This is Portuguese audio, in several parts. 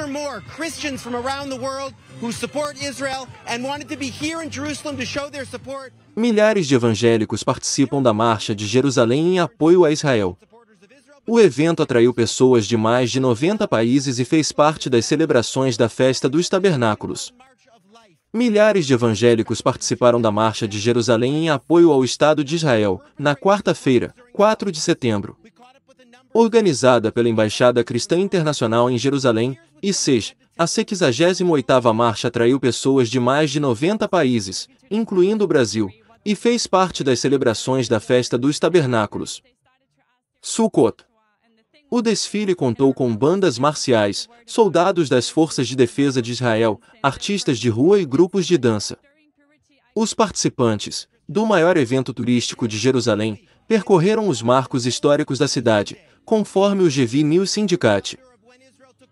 or more Christians from around the world who support Israel and wanted to be here in Jerusalem to show their support. Milhares de evangélicos participam da marcha de Jerusalém em apoio a Israel. O evento atraiu pessoas de mais de 90 países e fez parte das celebrações da Festa dos Tabernáculos. Milhares de evangélicos participaram da Marcha de Jerusalém em apoio ao Estado de Israel, na quarta-feira, 4 de setembro. Organizada pela Embaixada Cristã Internacional em Jerusalém, e 6. A 68ª marcha atraiu pessoas de mais de 90 países, incluindo o Brasil, e fez parte das celebrações da Festa dos Tabernáculos. Sukkot. O desfile contou com bandas marciais, soldados das Forças de Defesa de Israel, artistas de rua e grupos de dança. Os participantes, do maior evento turístico de Jerusalém, percorreram os marcos históricos da cidade, conforme o GV News Syndicate.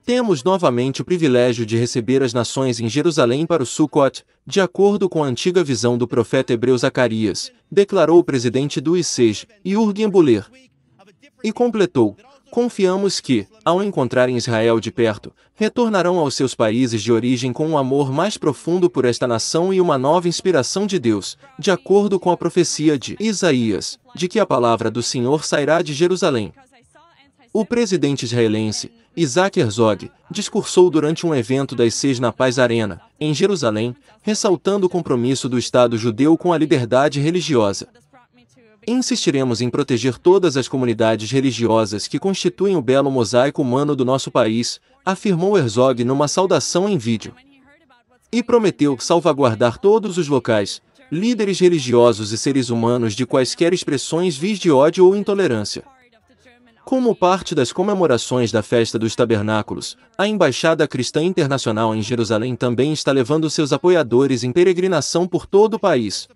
Temos novamente o privilégio de receber as nações em Jerusalém para o Sukkot, de acordo com a antiga visão do profeta hebreu Zacarias, declarou o presidente do ICEJ, Jürgen Buller. E completou, Confiamos que, ao encontrarem Israel de perto, retornarão aos seus países de origem com um amor mais profundo por esta nação e uma nova inspiração de Deus, de acordo com a profecia de Isaías, de que a palavra do Senhor sairá de Jerusalém. O presidente israelense, Isaac Herzog, discursou durante um evento das seis na Paz Arena, em Jerusalém, ressaltando o compromisso do Estado judeu com a liberdade religiosa. Insistiremos em proteger todas as comunidades religiosas que constituem o belo mosaico humano do nosso país, afirmou Herzog numa saudação em vídeo. E prometeu salvaguardar todos os locais, líderes religiosos e seres humanos de quaisquer expressões vis de ódio ou intolerância. Como parte das comemorações da Festa dos Tabernáculos, a Embaixada Cristã Internacional em Jerusalém também está levando seus apoiadores em peregrinação por todo o país.